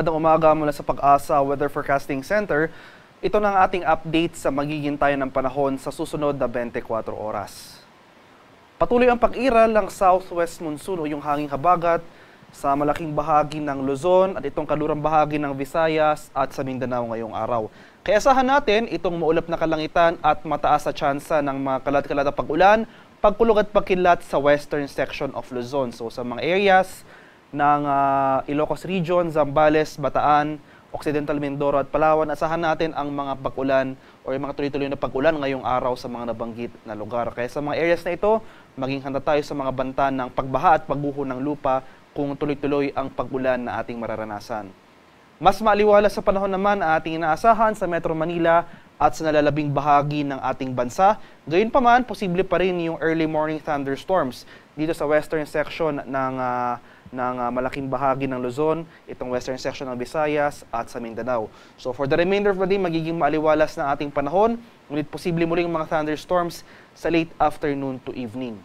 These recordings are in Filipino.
Magandang umaga mula sa Pag-asa Weather Forecasting Center. Ito na ang ating update sa magiging tayo ng panahon sa susunod na 24 oras. Patuloy ang pag-iral ng southwest monsoon o yung hanging habagat sa malaking bahagi ng Luzon at itong kalurang bahagi ng Visayas at sa Mindanao ngayong araw. Kaya asahan natin itong maulap na kalangitan at mataas sa tsansa ng mga kalat-kalat na pag-ulan, pagkulog at pagkilat sa western section of Luzon. So sa mga areas ng uh, Ilocos Region, Zambales, Bataan, Occidental Mindoro at Palawan. Asahan natin ang mga pag-ulan o yung mga tuloy-tuloy na pag-ulan ngayong araw sa mga nabanggit na lugar. Kaya sa mga areas na ito, maging handa tayo sa mga banta ng pagbaha at pagbuho ng lupa kung tuloy-tuloy ang pag-ulan na ating mararanasan. Mas maliwala sa panahon naman ating inaasahan sa Metro Manila at sa nalalabing bahagi ng ating bansa. Gayunpaman, posible pa rin yung early morning thunderstorms dito sa western section ng uh, ng uh, malaking bahagi ng Luzon, itong western section ng Visayas at sa Mindanao. So for the remainder of the day, magiging maaliwalas na ating panahon, ngunit posible muling mga thunderstorms sa late afternoon to evening.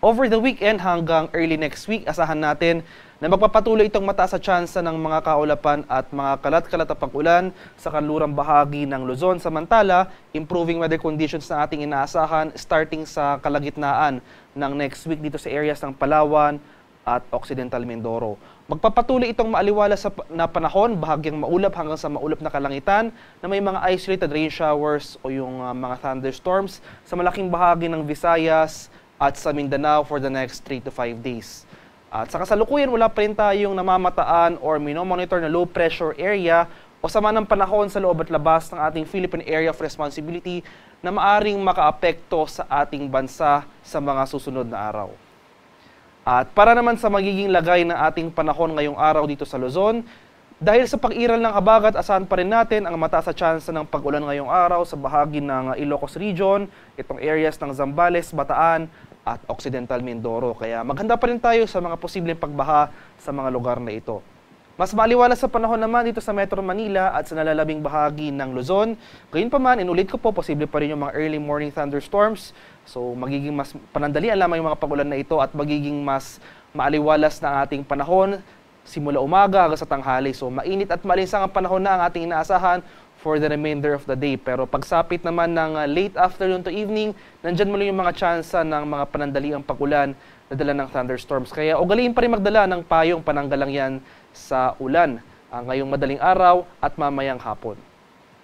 Over the weekend hanggang early next week, asahan natin na magpapatuloy itong mataas sa tsansa ng mga kaulapan at mga kalat-kalat na ulan sa kanlurang bahagi ng Luzon. Samantala, improving weather conditions na ating inaasahan starting sa kalagitnaan ng next week dito sa areas ng Palawan, at Occidental Mindoro. Magpapatuloy itong maaliwala sa na panahon, bahagyang maulap hanggang sa maulap na kalangitan na may mga isolated rain showers o yung uh, mga thunderstorms sa malaking bahagi ng Visayas at sa Mindanao for the next 3 to 5 days. At sa kasalukuyan, wala pa rin tayong namamataan or minomonitor na low pressure area o sama ng panahon sa loob at labas ng ating Philippine Area of Responsibility na maaring makaapekto sa ating bansa sa mga susunod na araw. At para naman sa magiging lagay na ating panahon ngayong araw dito sa Luzon, dahil sa pag-iral ng habagat, asahan pa rin natin ang mataas na tsansa ng pag-ulan ngayong araw sa bahagi ng ah, Ilocos Region, itong areas ng Zambales, Bataan, at Occidental Mindoro. Kaya maghanda pa rin tayo sa mga posibleng pagbaha sa mga lugar na ito. Mas maaliwala sa panahon naman dito sa Metro Manila at sa nalalabing bahagi ng Luzon. Gayunpaman, inulit ko po, posible pa rin yung mga early morning thunderstorms So magiging mas panandalian lamang yung mga pag-ulan na ito at magiging mas maaliwalas na ating panahon simula umaga hanggang sa tanghali. So mainit at malinsang ang panahon na ang ating inaasahan for the remainder of the day. Pero pagsapit naman ng ah, late afternoon to evening, nandyan muli yung mga tsansa ng mga panandaliang pag-ulan na dala ng thunderstorms. Kaya ugaliin pa rin magdala ng payong pananggalang yan sa ulan uh, ngayong madaling araw at mamayang hapon.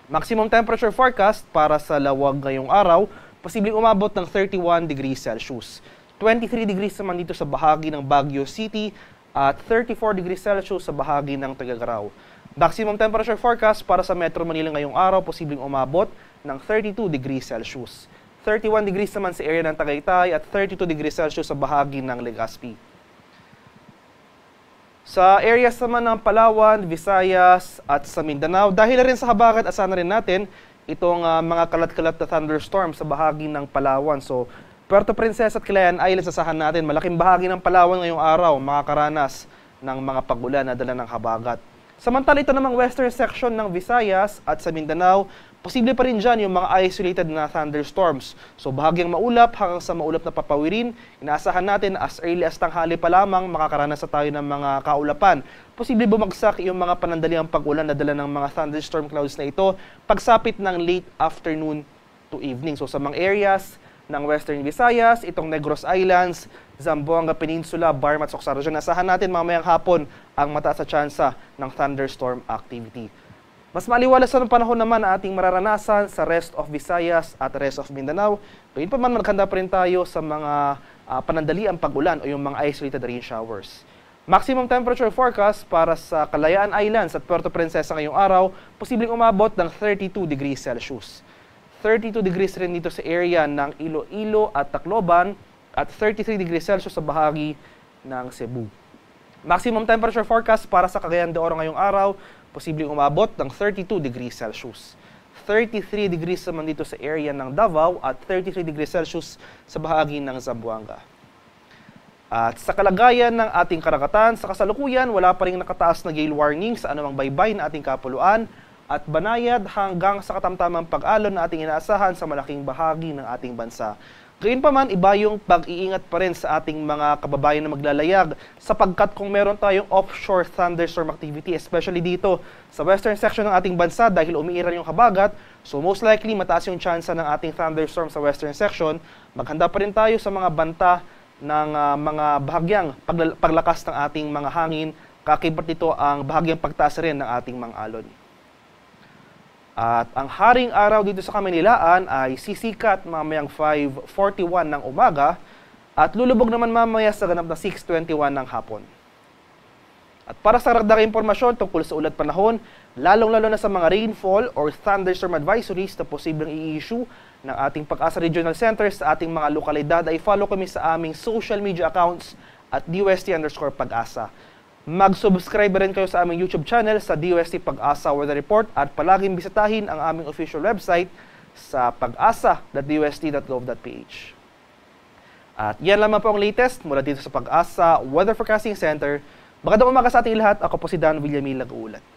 Maximum temperature forecast para sa lawag ngayong araw, posibleng umabot ng 31 degrees Celsius. 23 degrees naman dito sa bahagi ng Baguio City at 34 degrees Celsius sa bahagi ng Tagagrao. Maximum temperature forecast para sa Metro Manila ngayong araw posibleng umabot ng 32 degrees Celsius. 31 degrees naman sa area ng Tagaytay at 32 degrees Celsius sa bahagi ng Legazpi. Sa areas naman ng Palawan, Visayas at sa Mindanao, dahil na rin sa habagat, asahan na rin natin itong uh, mga kalat-kalat na thunderstorm sa bahagi ng Palawan. So, Puerto Princesa at Kilayan Island, sasahan natin, malaking bahagi ng Palawan ngayong araw makakaranas ng mga pagulan na dala ng habagat. Samantala ito namang western section ng Visayas at sa Mindanao, posible pa rin dyan yung mga isolated na thunderstorms. So bahagyang maulap hanggang sa maulap na papawirin, inaasahan natin as early as tanghali pa lamang makakaranas sa tayo ng mga kaulapan. Posible bumagsak yung mga panandaliang pag-ulan na dala ng mga thunderstorm clouds na ito pagsapit ng late afternoon to evening. So sa mga areas, ng Western Visayas, itong Negros Islands, Zamboanga Peninsula, Barm at Soxarjon. Asahan natin mamayang hapon ang mataas sa tsansa ng thunderstorm activity. Mas maliwala sa panahon naman ang ating mararanasan sa rest of Visayas at rest of Mindanao. Gayun pa man, maghanda pa rin tayo sa mga uh, panandaliang pag-ulan o yung mga isolated rain showers. Maximum temperature forecast para sa Kalayaan Islands at Puerto Princesa ngayong araw, posibleng umabot ng 32 degrees Celsius. 32 degrees rin dito sa area ng Iloilo at Tacloban at 33 degrees Celsius sa bahagi ng Cebu. Maximum temperature forecast para sa Cagayan de Oro ngayong araw, posibleng umabot ng 32 degrees Celsius. 33 degrees naman dito sa area ng Davao at 33 degrees Celsius sa bahagi ng Zamboanga. At sa kalagayan ng ating karagatan, sa kasalukuyan, wala pa rin nakataas na gale warning sa anumang baybay na ating kapuluan at banayad hanggang sa katamtamang pag-alon na ating inaasahan sa malaking bahagi ng ating bansa. Gayunpaman, iba yung pag-iingat pa rin sa ating mga kababayan na maglalayag sapagkat kung meron tayong offshore thunderstorm activity, especially dito sa western section ng ating bansa dahil umiiral yung habagat, so most likely mataas yung tsansa ng ating thunderstorm sa western section, maghanda pa rin tayo sa mga banta ng uh, mga bahagyang paglakas ng ating mga hangin, kakibat nito ang bahagyang pagtaas rin ng ating mga alon. At ang haring araw dito sa Kamanilaan ay sisikat mamayang 5.41 ng umaga at lulubog naman mamaya sa ganap na 6.21 ng hapon. At para sa ragdag impormasyon tungkol sa ulat panahon, lalong-lalo na sa mga rainfall or thunderstorm advisories na posibleng i-issue ng ating pag-asa regional centers sa ating mga lokalidad ay follow kami sa aming social media accounts at DUST underscore pag-asa. Mag-subscribe rin kayo sa aming YouTube channel sa DOST Pag-asa Weather Report at palaging bisitahin ang aming official website sa pag At yan lamang po ang latest mula dito sa Pag-asa Weather Forecasting Center. Magandang umaga sa ating lahat. Ako po si Dan William Lag-Ulat.